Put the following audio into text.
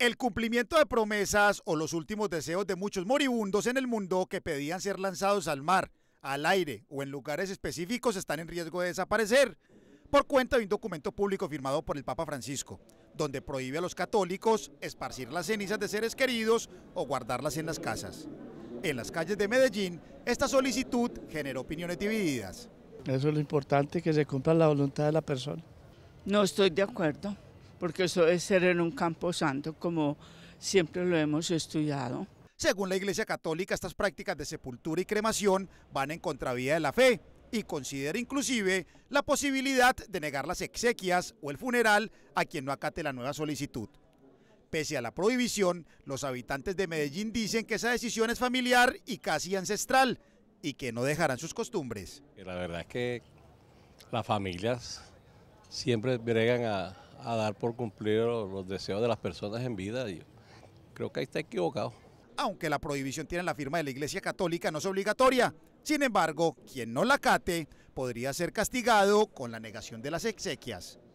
El cumplimiento de promesas o los últimos deseos de muchos moribundos en el mundo que pedían ser lanzados al mar, al aire o en lugares específicos están en riesgo de desaparecer por cuenta de un documento público firmado por el Papa Francisco, donde prohíbe a los católicos esparcir las cenizas de seres queridos o guardarlas en las casas. En las calles de Medellín, esta solicitud generó opiniones divididas. Eso es lo importante, que se cumpla la voluntad de la persona. No estoy de acuerdo porque eso es ser en un campo santo como siempre lo hemos estudiado. Según la Iglesia Católica, estas prácticas de sepultura y cremación van en contravía de la fe y considera inclusive la posibilidad de negar las exequias o el funeral a quien no acate la nueva solicitud. Pese a la prohibición, los habitantes de Medellín dicen que esa decisión es familiar y casi ancestral y que no dejarán sus costumbres. La verdad es que las familias siempre bregan a, a dar por cumplir los deseos de las personas en vida. creo que ahí está equivocado. Aunque la prohibición tiene la firma de la Iglesia Católica, no es obligatoria. Sin embargo, quien no la cate podría ser castigado con la negación de las exequias.